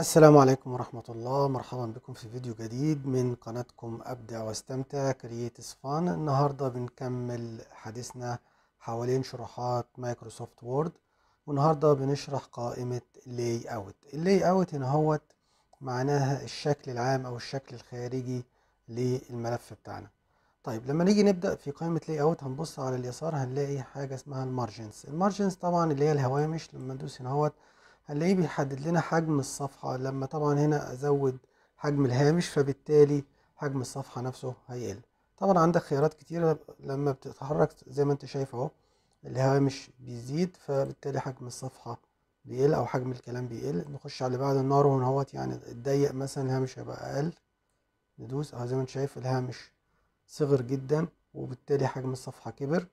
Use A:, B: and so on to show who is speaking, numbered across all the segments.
A: السلام عليكم ورحمة الله مرحبا بكم في فيديو جديد من قناتكم أبدع واستمتع كرييتس فان النهاردة بنكمل حديثنا حوالين شروحات مايكروسوفت وورد والنهاردة بنشرح قائمة لاي اوت اللاي اوت هنا هوت معناها الشكل العام أو الشكل الخارجي للملف بتاعنا طيب لما نيجي نبدأ في قائمة لاي اوت هنبص على اليسار هنلاقي حاجة اسمها المارجنز المارجنز طبعا اللي هي الهوامش لما ندوس هنا هوت هنلاقيه بيحدد لنا حجم الصفحة لما طبعا هنا أزود حجم الهامش فبالتالي حجم الصفحة نفسه هيقل طبعا عندك خيارات كتيرة لما بتتحرك زي ما انت شايف اهو الهامش بيزيد فبالتالي حجم الصفحة بيقل أو حجم الكلام بيقل نخش على اللي بعد النار ونهوت اهوت يعني اتضيق مثلا الهامش هيبقى أقل ندوس اهو زي ما انت شايف الهامش صغر جدا وبالتالي حجم الصفحة كبر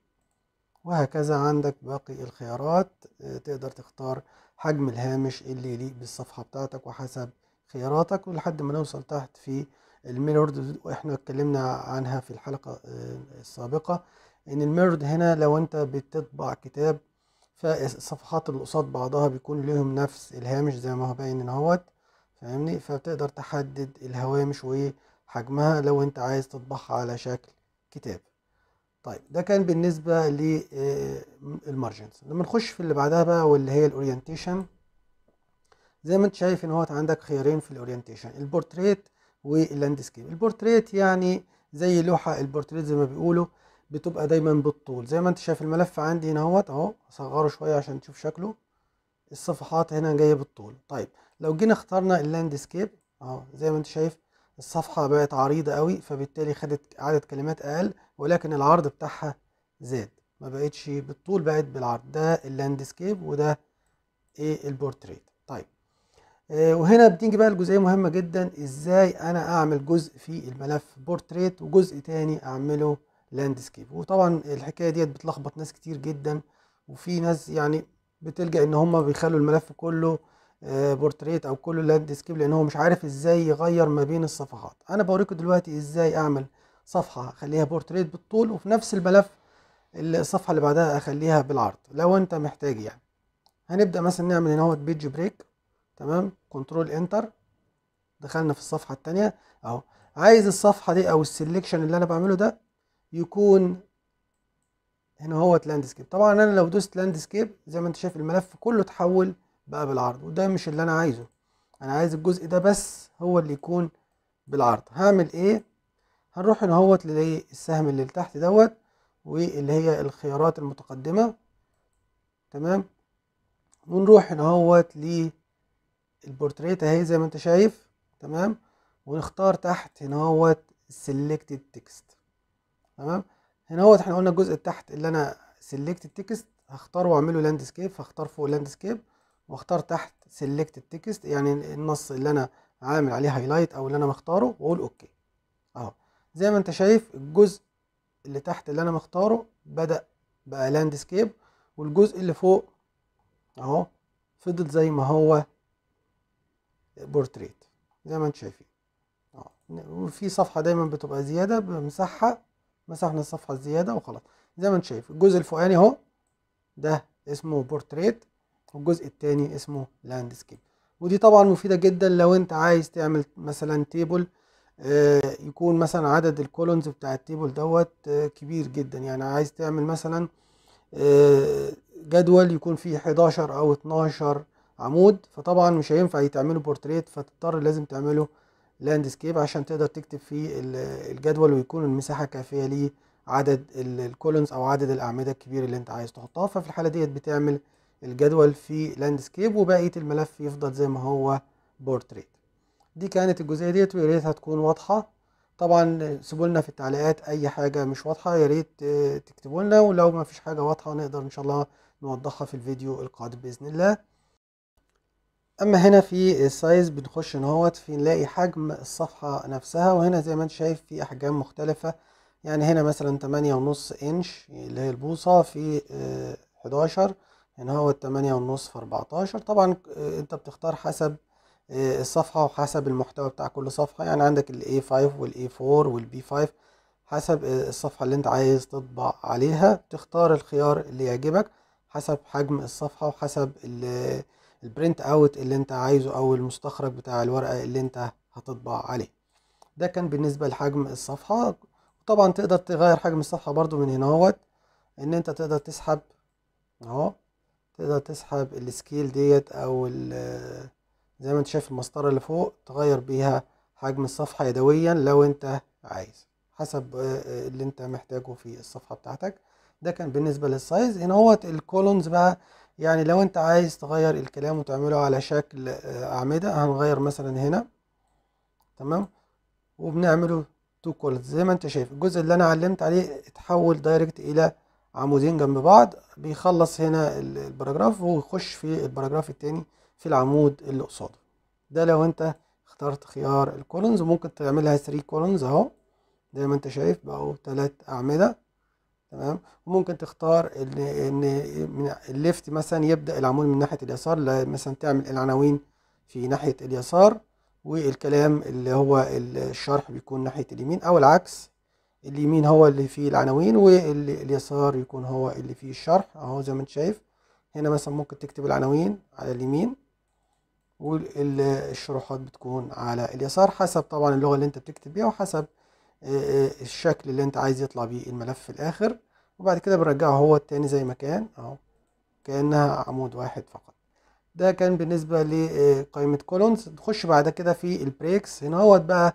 A: وهكذا عندك باقي الخيارات آه، تقدر تختار حجم الهامش اللي يليق بالصفحة بتاعتك وحسب خياراتك ولحد ما نوصل تحت في الميرورد واحنا اتكلمنا عنها في الحلقة آه، السابقة ان الميرورد هنا لو انت بتطبع كتاب فالصفحات اللي قصاد بعضها بيكون لهم نفس الهامش زي ما هو باين ان هوت فاهمني فبتقدر تحدد الهوامش وحجمها لو انت عايز تطبعها على شكل كتاب طيب ده كان بالنسبة للمارجنز آه، لما نخش في اللي بعدها بقى واللي هي الاورينتيشن زي ما انت شايف ان هو عندك خيارين في الاورينتيشن البورتريت واللاندسكيب البورتريت يعني زي لوحة البورتريت زي ما بيقولوا بتبقى دايما بالطول زي ما انت شايف الملف عندي هنا اهوت اهو هصغره شوية عشان تشوف شكله الصفحات هنا جاية بالطول طيب لو جينا اخترنا اللاندسكيب اهو زي ما انت شايف الصفحة بقت عريضة قوي فبالتالي خدت عدد كلمات اقل ولكن العرض بتاعها زاد ما بقتش بالطول بقت بالعرض ده اللاندسكيب وده ايه البورتريت طيب آه وهنا بتيجي بقى الجزئيه مهمه جدا ازاي انا اعمل جزء في الملف بورتريت وجزء تاني اعمله لاندسكيب وطبعا الحكايه ديت بتلخبط ناس كتير جدا وفي ناس يعني بتلجا ان هم بيخلوا الملف كله آه، بورتريت او كله لاندسكيب لان هو مش عارف ازاي يغير ما بين الصفحات انا بوريكم دلوقتي ازاي اعمل صفحه هخليها بورتريت بالطول وفي نفس الملف الصفحه اللي بعدها اخليها بالعرض لو انت محتاج يعني هنبدا مثلا نعمل هنا اهوت بيج بريك تمام كنترول انتر دخلنا في الصفحه الثانيه اهو عايز الصفحه دي او السلكشن اللي انا بعمله ده يكون هنا اهوت لاندسكيب طبعا انا لو دوست لاندسكيب زي ما انت شايف الملف كله اتحول بقى بالعرض وده مش اللي انا عايزه انا عايز الجزء ده بس هو اللي يكون بالعرض هعمل ايه هنروح هنا اهوت للسهم اللي تحت دوت واللي هي الخيارات المتقدمة تمام ونروح هنا هوت للبورتريت اهي زي ما انت شايف تمام ونختار تحت هنا هوت سيلكتد تكست تمام هنا هوت احنا قلنا الجزء تحت اللي انا سيلكتد تكست هختاره واعمله لاندسكيب هختار فوق لاندسكيب واختار تحت سيلكتد تكست يعني النص اللي انا عامل عليه هايلايت او اللي انا مختاره واقول اوكي اهو زي ما انت شايف الجزء اللي تحت اللي انا مختاره بدأ بقى لاندسكيب والجزء اللي فوق اهو فضل زي ما هو بورتريت زي ما انت شايفين وفي اه، صفحه دايما بتبقى زياده بمسحها مسحنا الصفحه الزياده وخلاص زي ما انت شايف الجزء الفوقاني اهو ده اسمه بورتريت والجزء التاني اسمه لاندسكيب ودي طبعا مفيده جدا لو انت عايز تعمل مثلا تيبل آه، يكون مثلا عدد الكولونز بتاع التيبل دوت آه، كبير جدا يعني عايز تعمل مثلا آه، جدول يكون فيه 11 او 12 عمود فطبعا مش هينفع يتعمله بورتريت فتضطر لازم تعمله لاندسكيب عشان تقدر تكتب فيه الجدول ويكون المساحة كافية لعدد الكولونز او عدد الاعمدة الكبير اللي انت عايز تحطها ففي الحالة ديت بتعمل الجدول في لاندسكيب وبقية الملف يفضل زي ما هو بورتريت دي كانت الجزئيه ديت ويا ريت هتكون واضحه طبعا سيبوا لنا في التعليقات اي حاجه مش واضحه يا ريت تكتبوا لنا ولو ما فيش حاجه واضحه نقدر ان شاء الله نوضحها في الفيديو القادم باذن الله اما هنا في السايز بنخش نهوت في نلاقي حجم الصفحه نفسها وهنا زي ما انت شايف في احجام مختلفه يعني هنا مثلا تمانية ونص انش اللي هي البوصه في آه، حداشر هنا هو تمانية ونص في اربعتاشر طبعا آه، انت بتختار حسب آه، الصفحة وحسب المحتوى بتاع كل صفحة يعني عندك ال A5 وال A4 وال B5 حسب آه، الصفحة اللي انت عايز تطبع عليها تختار الخيار اللي يعجبك حسب حجم الصفحة وحسب البرنت اوت آه، اللي انت عايزه او المستخرج بتاع الورقة اللي انت هتطبع عليه ده كان بالنسبة لحجم الصفحة طبعا تقدر تغير حجم الصفحة برضو من هنا اهوت ان انت تقدر تسحب اهو تقدر تسحب السكيل ديت او ال زي ما انت شايف المسطرة اللي فوق تغير بيها حجم الصفحة يدويا لو انت عايز حسب آه، آه، اللي انت محتاجه في الصفحة بتاعتك ده كان بالنسبة للسايز هنا هو الكولونز بقى يعني لو انت عايز تغير الكلام وتعمله على شكل آه، أعمدة هنغير مثلا هنا تمام وبنعمله تو كولونز زي ما انت شايف الجزء اللي انا علمت عليه اتحول دايركت الى عمودين جنب بعض بيخلص هنا البراجراف ويخش في البراجراف التاني في العمود اللي قصاده ده لو انت اخترت خيار الكولونز ممكن تعملها 3 كولونز اهو زي ما انت شايف بقوا 3 اعمده تمام وممكن تختار ان ان الليفت مثلا يبدا العمود من ناحيه اليسار مثلا تعمل العناوين في ناحيه اليسار والكلام اللي هو الشرح بيكون ناحيه اليمين او العكس اليمين هو اللي فيه العناوين واليسار يكون هو اللي فيه الشرح اهو زي ما انت شايف هنا مثلا ممكن تكتب العناوين على اليمين والشروحات بتكون على اليسار حسب طبعا اللغة اللي انت بتكتب بيها وحسب آه، آه، الشكل اللي انت عايز يطلع بيه الملف في الاخر وبعد كده بنرجعه هو التاني زي ما كان اهو كأنها عمود واحد فقط ده كان بالنسبة لقائمة آه، كولونز نخش بعد كده في البريكس هنا هو بقى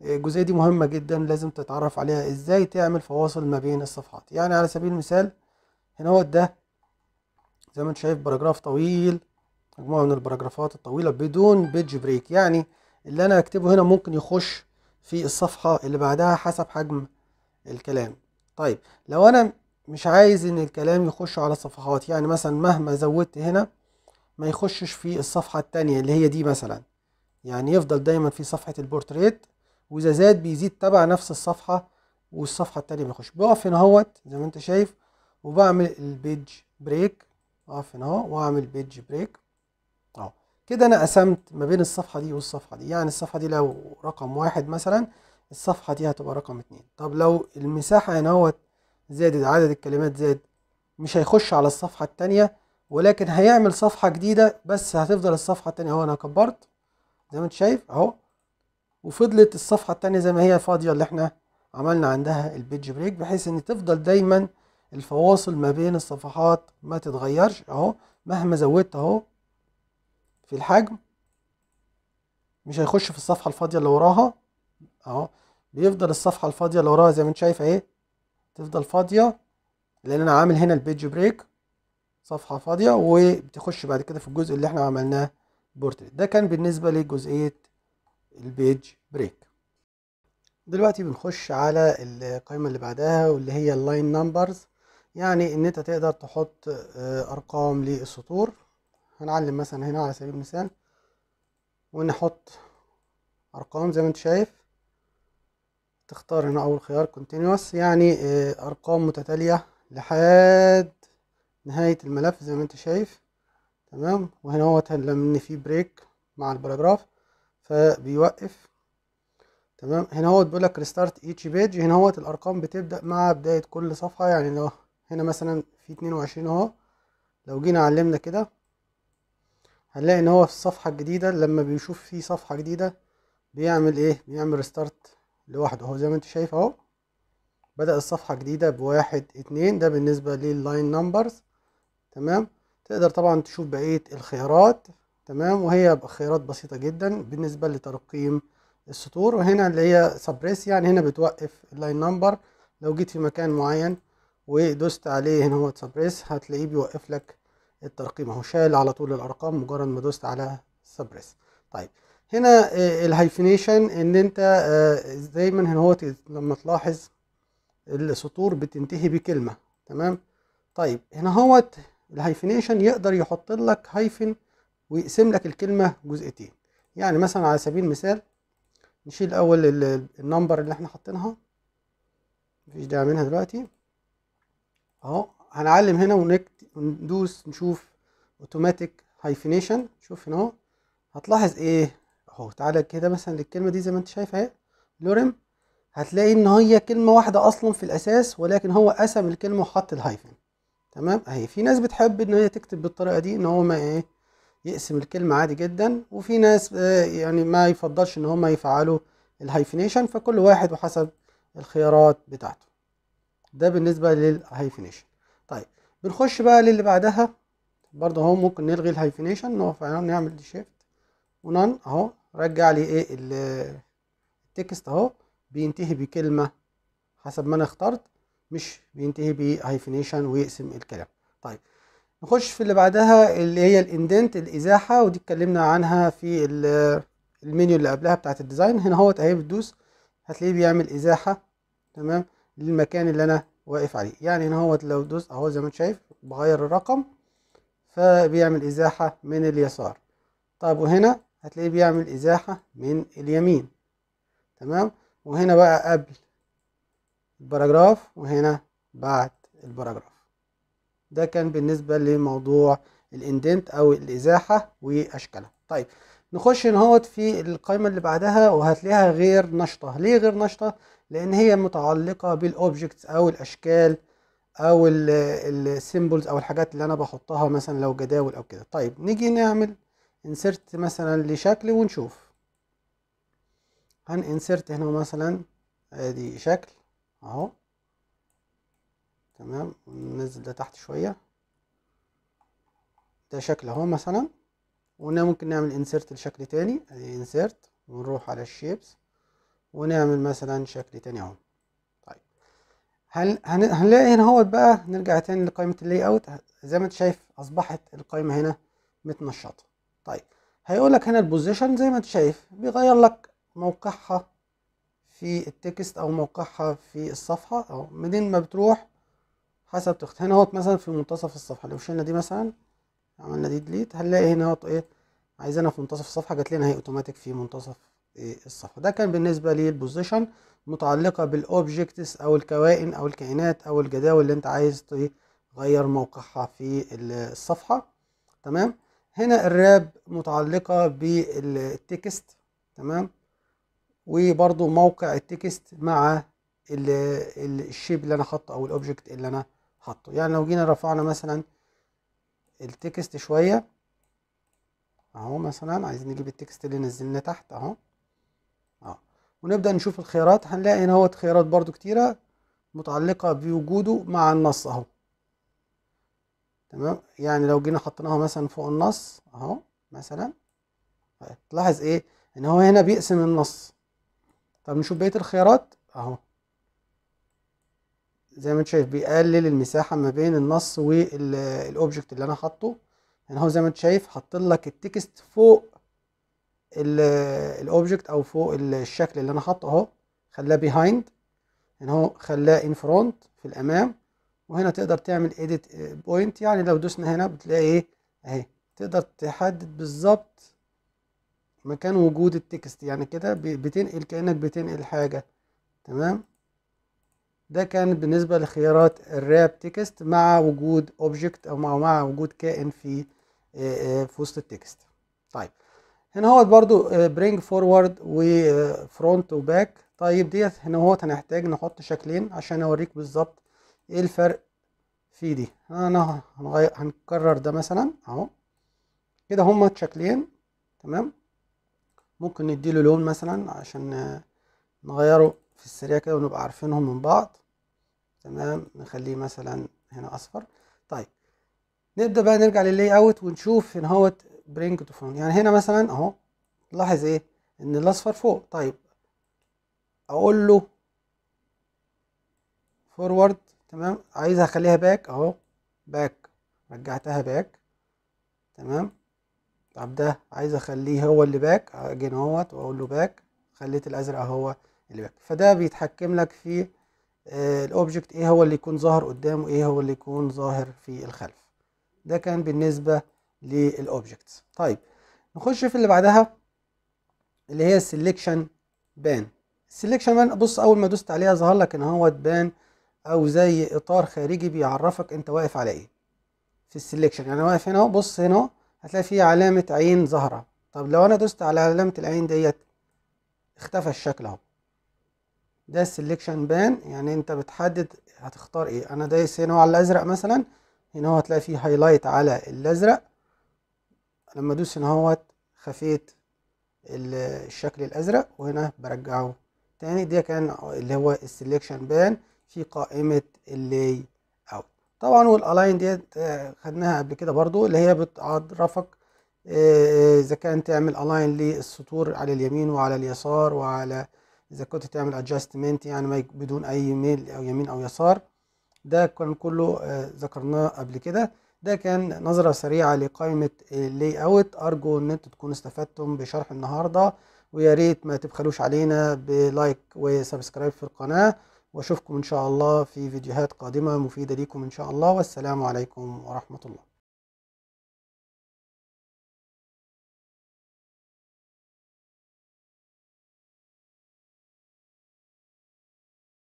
A: الجزئية دي مهمة جدا لازم تتعرف عليها ازاي تعمل فواصل ما بين الصفحات يعني على سبيل المثال هنا هو ده زي ما انت شايف باراجراف طويل مجموعه من البراجرافات الطويله بدون بيج بريك يعني اللي انا هكتبه هنا ممكن يخش في الصفحه اللي بعدها حسب حجم الكلام طيب لو انا مش عايز ان الكلام يخش على صفحات يعني مثلا مهما زودت هنا ما يخشش في الصفحه التانية اللي هي دي مثلا يعني يفضل دايما في صفحه البورتريت واذا زاد بيزيد تبع نفس الصفحه والصفحه التانية بيخش بقف هنا اهوت زي ما انت شايف وبعمل البيج بريك اقف هنا اهو واعمل بيج بريك كده انا قسمت ما بين الصفحه دي والصفحه دي يعني الصفحه دي لو رقم واحد مثلا الصفحه دي هتبقى رقم اتنين طب لو المساحه هنا هو زادت عدد الكلمات زاد مش هيخش على الصفحه التانيه ولكن هيعمل صفحه جديده بس هتفضل الصفحه التانيه اهو انا كبرت زي ما انت شايف اهو وفضلت الصفحه التانيه زي ما هي فاضيه اللي احنا عملنا عندها البيج بريك بحيث ان تفضل دايما الفواصل ما بين الصفحات ما تتغيرش اهو مهما زودت اهو في الحجم مش هيخش في الصفحة الفاضية اللي وراها اهو بيفضل الصفحة الفاضية اللي وراها زي ما انت شايف اهي تفضل فاضية لان انا عامل هنا البيج بريك صفحة فاضية وبتخش بعد كده في الجزء اللي احنا عملناه بورتريت ده كان بالنسبة لجزئية البيج بريك دلوقتي بنخش على القائمة اللي بعدها واللي هي اللاين نمبرز يعني ان انت تقدر تحط آه، ارقام للسطور هنعلم مثلا هنا على سبيل المثال ونحط ارقام زي ما انت شايف تختار هنا اول خيار continuous يعني آه، ارقام متتالية لحد نهاية الملف زي ما انت شايف تمام وهنا هو لما في بريك مع الباراجراف فبيوقف تمام هنا هو بيقول لك ريستارت ايتش بيج هنا هو الارقام بتبدا مع بدايه كل صفحه يعني لو هنا مثلا في 22 اهو لو جينا علمنا كده هنلاقي ان هو في الصفحة الجديدة لما بيشوف في صفحة جديدة بيعمل ايه بيعمل ريستارت لوحده اهو زي ما انت شايف اهو بدأ الصفحة جديدة بواحد اتنين ده بالنسبة لللاين نمبرز تمام تقدر طبعا تشوف بقية الخيارات تمام وهي خيارات بسيطة جدا بالنسبة لترقيم السطور وهنا اللي هي سبريس يعني هنا بتوقف اللاين نمبر لو جيت في مكان معين ودوست عليه هنا هو سبريس هتلاقيه بيوقف لك الترقيم اهو شايل على طول الارقام مجرد ما دوست على سبريس طيب هنا آه، الهايفنيشن ان انت آه، دايما هنا هو لما تلاحظ السطور بتنتهي بكلمه تمام طيب هنا هو الهايفنيشن يقدر يحط لك هايفن ويقسم لك الكلمه جزئتين يعني مثلا على سبيل المثال نشيل اول النمبر اللي احنا حاطينها مفيش داعي منها دلوقتي اهو هنعلم هنا ونكت... وندوس نشوف اوتوماتيك هايفينيشن شوف هنا اهو هتلاحظ ايه اهو تعالى كده مثلا للكلمه دي زي ما انت شايف اهي لورم هتلاقي ان هي كلمه واحده اصلا في الاساس ولكن هو قسم الكلمه وحط الهايفن تمام اهي في ناس بتحب ان هي تكتب بالطريقه دي ان هو ما ايه يقسم الكلمه عادي جدا وفي ناس آه، يعني ما يفضلش ان هم يفعلوا الهايفنيشن فكل واحد وحسب الخيارات بتاعته ده بالنسبه للهايفنيشن بنخش بقى للي بعدها برضه اهو ممكن نلغي الهايفنيشن نقف على نعمل دي شيفت ونن اهو رجع لي ايه التكست اهو بينتهي بكلمه حسب ما انا اخترت مش بينتهي بهايفنيشن ويقسم الكلام طيب نخش في اللي بعدها اللي هي الاندنت الازاحه ودي اتكلمنا عنها في المنيو اللي قبلها بتاعت الديزاين هنا اهوت اهي بتدوس هتلاقيه بيعمل ازاحه تمام للمكان اللي انا واقف عليه يعني هنا هو لو دوس اهو زي ما انت شايف بغير الرقم فبيعمل ازاحة من اليسار طيب وهنا هتلاقيه بيعمل ازاحة من اليمين تمام وهنا بقى قبل الباراجراف وهنا بعد الباراجراف ده كان بالنسبة لموضوع الاندنت او الازاحة واشكالها طيب نخش نهوت في القائمة اللي بعدها وهتلاقيها غير نشطة ليه غير نشطة لان هي متعلقه بالاوبجكتس او الاشكال او السيمبلز او الحاجات اللي انا بحطها مثلا لو جداول او كده طيب نيجي نعمل انسرت مثلا لشكل ونشوف هن انسرت هنا مثلا ادي شكل اهو تمام ننزل ده تحت شويه ده شكل اهو مثلا وهنا ممكن نعمل انسرت لشكل تاني ادي انسرت ونروح على الشيبس ونعمل مثلا شكل تاني اهو طيب هن... هن... هنلاقي هنا اهوت بقى نرجع تاني لقائمة اللاي اوت زي ما انت شايف اصبحت القائمة هنا متنشطة طيب هيقول لك هنا البوزيشن زي ما انت شايف بيغير لك موقعها في التكست او موقعها في الصفحة او منين ما بتروح حسب تخت هنا اهوت مثلا في منتصف الصفحة لو شلنا دي مثلا عملنا دي ديليت هنلاقي هنا اهوت ايه عايزينها في منتصف الصفحة جات لنا هي اوتوماتيك في منتصف الصفحه ده كان بالنسبه للبوزيشن متعلقه بالاوبجكتس او الكوائن او الكائنات او الجداول اللي انت عايز تغير موقعها في الصفحه تمام هنا الراب متعلقه بالتكست تمام وبرضو موقع التكست مع الشيب اللي انا حاطه او الاوبجكت اللي انا حاطه يعني لو جينا رفعنا مثلا التكست شويه اهو مثلا عايزين نجيب التكست اللي نزلناه تحت اهو اه ونبدأ نشوف الخيارات هنلاقي هنا هو خيارات برضو كتيرة متعلقة بوجوده مع النص اهو تمام يعني لو جينا حطيناها مثلا فوق النص اهو مثلا طيب، تلاحظ ايه ان هو هنا بيقسم النص طب نشوف بقية الخيارات اهو زي ما انت شايف بيقلل المساحة ما بين النص والاوبجكت اللي انا حاطه يعني هو زي ما انت شايف لك التكست فوق الاوبجكت او فوق الشكل اللي انا حاطه اهو خلاه بيهايند هنا اهو خلاه ان فرونت في الامام وهنا تقدر تعمل ايديت بوينت يعني لو دوسنا هنا بتلاقي ايه اهي تقدر تحدد بالظبط مكان وجود التكست يعني كده بتنقل كانك بتنقل حاجه تمام ده كان بالنسبه لخيارات الراب تكست مع وجود اوبجكت او مع وجود كائن في في وسط التكست طيب هنا هوت برضو برينج فورورد وفرونت وباك طيب ديت هنا هوت هنحتاج نحط شكلين عشان اوريك بالظبط ايه الفرق في دي انا هنغير هنكرر ده مثلا اهو كده هما شكلين تمام ممكن نديله لون مثلا عشان آه، نغيره في السريع كده ونبقى عارفينهم من بعض تمام نخليه مثلا هنا اصفر طيب نبدا بقى نرجع لللاي اوت ونشوف هنا هوت برينج تو front يعني هنا مثلا اهو لاحظ ايه ان الاصفر فوق طيب اقول له فورورد تمام عايز اخليها باك اهو باك رجعتها باك تمام طب ده عايز اخليه هو اللي باك اجي اهوت واقول له باك خليت الازرق هو اللي باك فده بيتحكم لك في آه، الاوبجكت ايه هو اللي يكون ظاهر قدام وايه هو اللي يكون ظاهر في الخلف ده كان بالنسبه للاوبجكتس طيب نخش في اللي بعدها اللي هي السلكشن بان السلكشن بان بص اول ما دوست عليها ظهر لك ان هو بان او زي اطار خارجي بيعرفك انت واقف على ايه في السلكشن يعني واقف هنا بص هنا هتلاقي فيه علامه عين ظاهره طب لو انا دوست على علامه العين ديت اختفى الشكل اهو ده السلكشن بان يعني انت بتحدد هتختار ايه انا دايس هنا على الازرق مثلا هنا هتلاقي فيه هايلايت على الازرق لما ادوس هنا اهوت خفيت الشكل الازرق وهنا برجعه تاني ده كان اللي هو السليكشن بان في قائمه اللي اوت طبعا والالاين ديت خدناها قبل كده برضو اللي هي بتعرفك آه، اذا كان تعمل الاين للسطور على اليمين وعلى اليسار وعلى اذا كنت تعمل ادجستمنت يعني ما بدون اي ميل او يمين او يسار ده كان كله آه، ذكرناه قبل كده ده كان نظرة سريعة لقائمة اللي اوت ارجو ان انتوا تكونوا استفدتم بشرح النهاردة ويا ريت ما تبخلوش علينا بلايك وسبسكرايب في القناة واشوفكم ان شاء الله في فيديوهات قادمة مفيدة ليكم ان شاء الله والسلام عليكم ورحمة الله